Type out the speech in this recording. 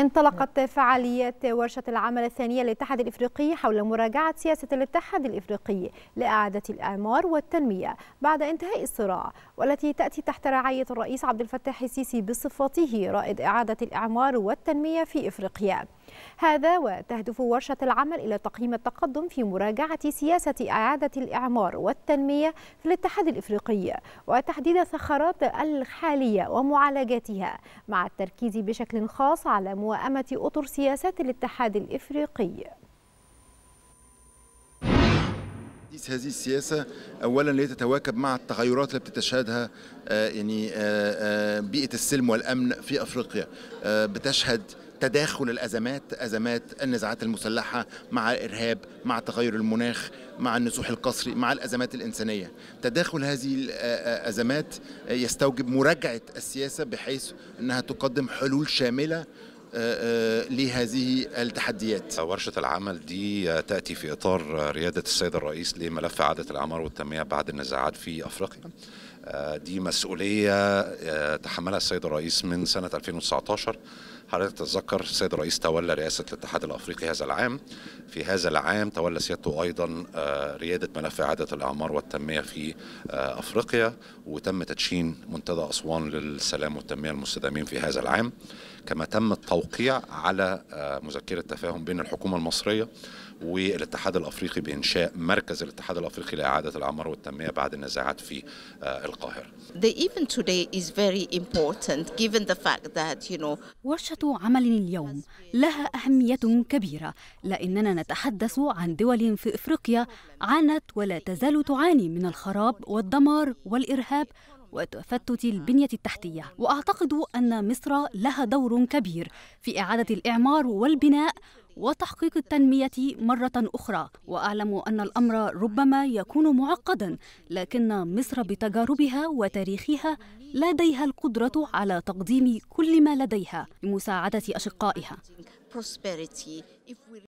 انطلقت فعاليات ورشة العمل الثانية للاتحاد الإفريقي حول مراجعة سياسة الاتحاد الإفريقي لإعادة الإعمار والتنمية بعد انتهاء الصراع والتي تأتي تحت رعاية الرئيس عبد الفتاح السيسي بصفته رائد إعادة الإعمار والتنمية في إفريقيا هذا وتهدف ورشة العمل إلى تقييم التقدم في مراجعة سياسة إعادة الإعمار والتنمية في الاتحاد الإفريقي وتحديد الثغرات الحالية ومعالجتها مع التركيز بشكل خاص على موائمة أطر سياسات الاتحاد الإفريقي هذه السياسة أولا لتتواكب مع التغيرات اللي بتتشهدها آه، يعني آه، آه، بيئة السلم والأمن في أفريقيا بتشهد تداخل الازمات ازمات النزاعات المسلحه مع الارهاب مع تغير المناخ مع النزوح القسري مع الازمات الانسانيه تداخل هذه الازمات يستوجب مراجعه السياسه بحيث انها تقدم حلول شامله لهذه التحديات ورشة العمل دي تأتي في إطار ريادة السيد الرئيس لملف إعادة الإعمار والتنمية بعد النزاعات في أفريقيا دي مسؤولية تحملها السيد الرئيس من سنة 2019 حضرتك تتذكر السيد الرئيس تولى رئاسة الاتحاد الأفريقي هذا العام في هذا العام تولى سيادته أيضا آه، ريادة ملف إعادة الأعمار والتنمية في آه، أفريقيا وتم تدشين منتدى أسوان للسلام والتنمية المستدامين في هذا العام كما تم التوقيع على آه، مذكرة تفاهم بين الحكومة المصرية والاتحاد الافريقي بانشاء مركز الاتحاد الافريقي لاعاده الاعمار والتنميه بعد النزاعات في القاهره. The event today is very important given the fact that you know ورشه طبيعة عملنا اليوم لها أهمية كبيرة لأننا نتحدث عن دول في إفريقيا عانت ولا تزال تعاني من الخراب والدمار والإرهاب وتفتت البنية التحتية وأعتقد أن مصر لها دور كبير في إعادة الإعمار والبناء وتحقيق التنمية مرة أخرى وأعلم أن الأمر ربما يكون معقدا لكن مصر بتجاربها وتاريخها لديها القدرة على تقديم كل ما لديها لمساعدة أشقائها